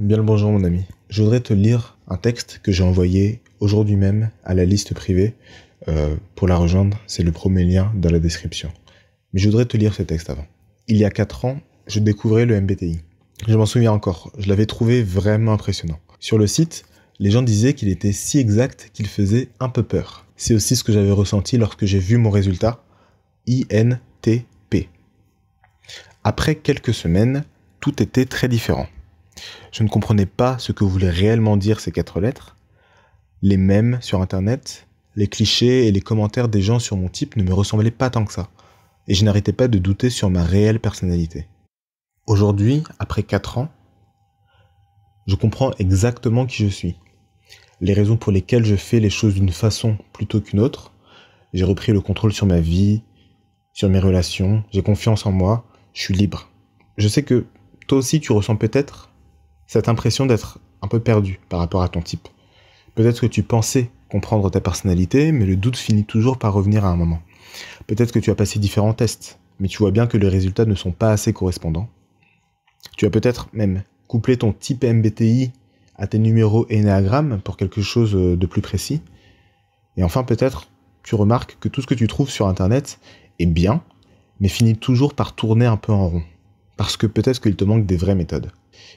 Bien le bonjour mon ami. Je voudrais te lire un texte que j'ai envoyé aujourd'hui même à la liste privée. Euh, pour la rejoindre, c'est le premier lien dans la description. Mais je voudrais te lire ce texte avant. Il y a 4 ans, je découvrais le MBTI. Je m'en souviens encore, je l'avais trouvé vraiment impressionnant. Sur le site, les gens disaient qu'il était si exact qu'il faisait un peu peur. C'est aussi ce que j'avais ressenti lorsque j'ai vu mon résultat, INTP. Après quelques semaines, tout était très différent. Je ne comprenais pas ce que voulaient réellement dire ces quatre lettres. Les mêmes sur Internet, les clichés et les commentaires des gens sur mon type ne me ressemblaient pas tant que ça, et je n'arrêtais pas de douter sur ma réelle personnalité. Aujourd'hui, après quatre ans, je comprends exactement qui je suis, les raisons pour lesquelles je fais les choses d'une façon plutôt qu'une autre. J'ai repris le contrôle sur ma vie, sur mes relations, j'ai confiance en moi, je suis libre. Je sais que toi aussi tu ressens peut-être cette impression d'être un peu perdu par rapport à ton type. Peut-être que tu pensais comprendre ta personnalité, mais le doute finit toujours par revenir à un moment. Peut-être que tu as passé différents tests, mais tu vois bien que les résultats ne sont pas assez correspondants. Tu as peut-être même couplé ton type MBTI à tes numéros Enneagram pour quelque chose de plus précis. Et enfin, peut-être tu remarques que tout ce que tu trouves sur Internet est bien, mais finit toujours par tourner un peu en rond parce que peut-être qu'il te manque des vraies méthodes.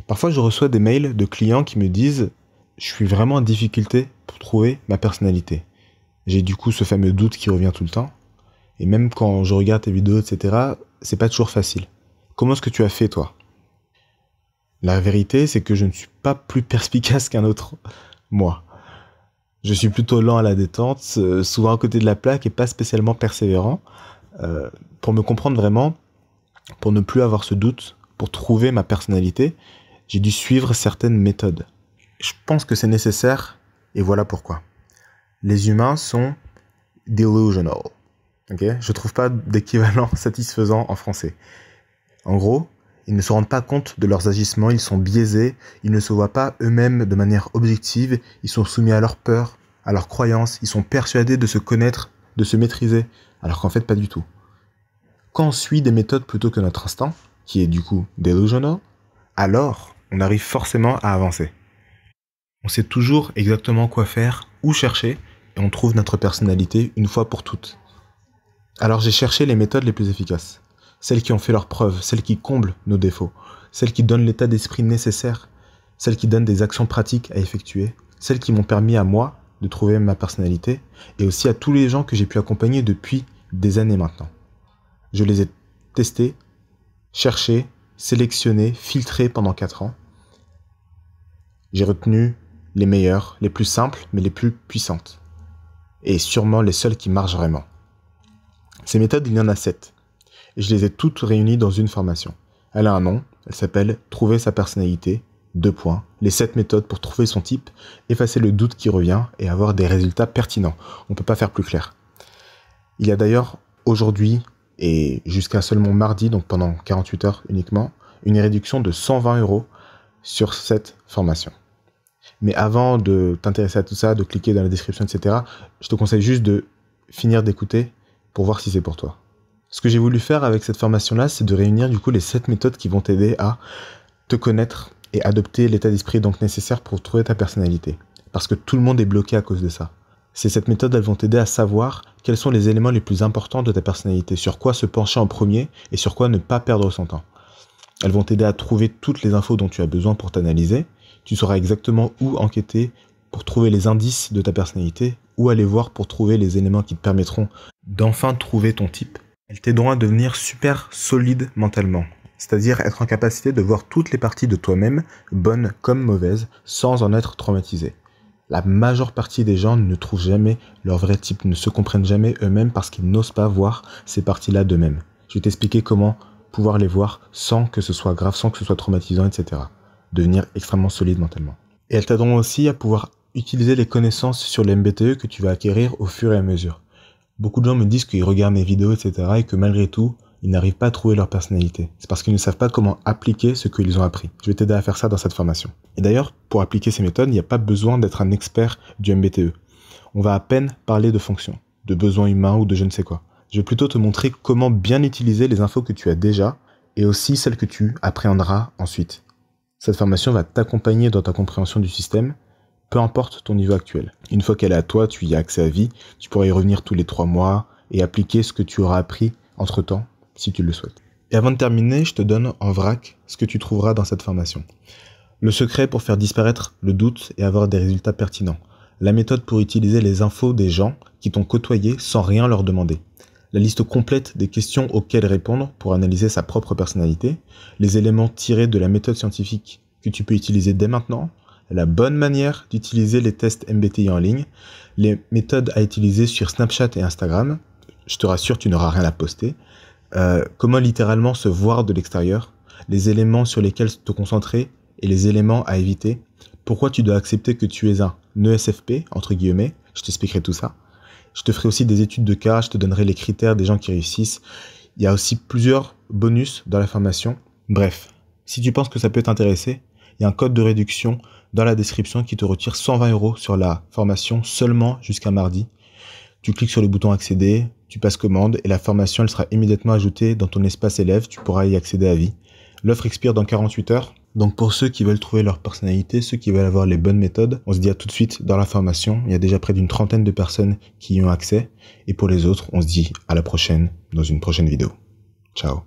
Parfois, je reçois des mails de clients qui me disent Je suis vraiment en difficulté pour trouver ma personnalité. J'ai du coup ce fameux doute qui revient tout le temps. Et même quand je regarde tes vidéos, etc., c'est pas toujours facile. Comment est-ce que tu as fait, toi La vérité, c'est que je ne suis pas plus perspicace qu'un autre, moi. Je suis plutôt lent à la détente, euh, souvent à côté de la plaque et pas spécialement persévérant. Euh, pour me comprendre vraiment, pour ne plus avoir ce doute, pour trouver ma personnalité, j'ai dû suivre certaines méthodes. Je pense que c'est nécessaire et voilà pourquoi. Les humains sont delusional. Je Je trouve pas d'équivalent satisfaisant en français. En gros, ils ne se rendent pas compte de leurs agissements, ils sont biaisés, ils ne se voient pas eux-mêmes de manière objective, ils sont soumis à leur peur, à leurs croyances, ils sont persuadés de se connaître, de se maîtriser, alors qu'en fait pas du tout. Quand on suit des méthodes plutôt que notre instinct, qui est du coup delusional, alors on arrive forcément à avancer. On sait toujours exactement quoi faire, où chercher, et on trouve notre personnalité une fois pour toutes. Alors j'ai cherché les méthodes les plus efficaces, celles qui ont fait leurs preuves, celles qui comblent nos défauts, celles qui donnent l'état d'esprit nécessaire, celles qui donnent des actions pratiques à effectuer, celles qui m'ont permis à moi de trouver ma personnalité, et aussi à tous les gens que j'ai pu accompagner depuis des années maintenant. Je les ai testés, cherchés, sélectionnés, filtrés pendant 4 ans. J'ai retenu les meilleures, les plus simples, mais les plus puissantes. Et sûrement les seules qui marchent vraiment. Ces méthodes, il y en a 7. Et je les ai toutes réunies dans une formation. Elle a un nom, elle s'appelle Trouver sa personnalité, deux points, les 7 méthodes pour trouver son type, effacer le doute qui revient et avoir des résultats pertinents. On ne peut pas faire plus clair. Il y a d'ailleurs aujourd'hui et jusqu'à seulement mardi, donc pendant 48 heures uniquement, une réduction de 120 euros sur cette formation. Mais avant de t'intéresser à tout ça, de cliquer dans la description, etc., je te conseille juste de finir d'écouter pour voir si c'est pour toi. Ce que j'ai voulu faire avec cette formation-là, c'est de réunir du coup les 7 méthodes qui vont t'aider à te connaître et adopter l'état d'esprit donc nécessaire pour trouver ta personnalité. Parce que tout le monde est bloqué à cause de ça. C'est cette méthode, elles vont t'aider à savoir quels sont les éléments les plus importants de ta personnalité, sur quoi se pencher en premier et sur quoi ne pas perdre son temps. Elles vont t'aider à trouver toutes les infos dont tu as besoin pour t'analyser. Tu sauras exactement où enquêter pour trouver les indices de ta personnalité, où aller voir pour trouver les éléments qui te permettront d'enfin trouver ton type. Elles t'aideront à devenir super solide mentalement, c'est-à-dire être en capacité de voir toutes les parties de toi-même, bonnes comme mauvaises, sans en être traumatisé la majeure partie des gens ne trouvent jamais leur vrai type, ne se comprennent jamais eux-mêmes parce qu'ils n'osent pas voir ces parties-là d'eux-mêmes. Je vais t'expliquer comment pouvoir les voir sans que ce soit grave, sans que ce soit traumatisant, etc. Devenir extrêmement solide mentalement. Et elles t'aideront aussi à pouvoir utiliser les connaissances sur les MBTE que tu vas acquérir au fur et à mesure. Beaucoup de gens me disent qu'ils regardent mes vidéos, etc. et que malgré tout, ils n'arrivent pas à trouver leur personnalité. C'est parce qu'ils ne savent pas comment appliquer ce qu'ils ont appris. Je vais t'aider à faire ça dans cette formation. Et d'ailleurs, pour appliquer ces méthodes, il n'y a pas besoin d'être un expert du MBTE. On va à peine parler de fonctions, de besoins humains ou de je ne sais quoi. Je vais plutôt te montrer comment bien utiliser les infos que tu as déjà et aussi celles que tu appréhendras ensuite. Cette formation va t'accompagner dans ta compréhension du système, peu importe ton niveau actuel. Une fois qu'elle est à toi, tu y as accès à vie, tu pourras y revenir tous les trois mois et appliquer ce que tu auras appris entre-temps si tu le souhaites. Et avant de terminer, je te donne en vrac ce que tu trouveras dans cette formation. Le secret pour faire disparaître le doute et avoir des résultats pertinents. La méthode pour utiliser les infos des gens qui t'ont côtoyé sans rien leur demander. La liste complète des questions auxquelles répondre pour analyser sa propre personnalité. Les éléments tirés de la méthode scientifique que tu peux utiliser dès maintenant. La bonne manière d'utiliser les tests MBTI en ligne. Les méthodes à utiliser sur Snapchat et Instagram. Je te rassure, tu n'auras rien à poster euh, comment littéralement se voir de l'extérieur, les éléments sur lesquels te concentrer et les éléments à éviter, pourquoi tu dois accepter que tu es un ESFP, entre guillemets, je t'expliquerai tout ça. Je te ferai aussi des études de cas, je te donnerai les critères des gens qui réussissent. Il y a aussi plusieurs bonus dans la formation. Bref, si tu penses que ça peut t'intéresser, il y a un code de réduction dans la description qui te retire 120 euros sur la formation seulement jusqu'à mardi. Tu cliques sur le bouton accéder, tu passes commande et la formation elle sera immédiatement ajoutée dans ton espace élève, tu pourras y accéder à vie. L'offre expire dans 48 heures. Donc pour ceux qui veulent trouver leur personnalité, ceux qui veulent avoir les bonnes méthodes, on se dit à tout de suite dans la formation. Il y a déjà près d'une trentaine de personnes qui y ont accès. Et pour les autres, on se dit à la prochaine dans une prochaine vidéo. Ciao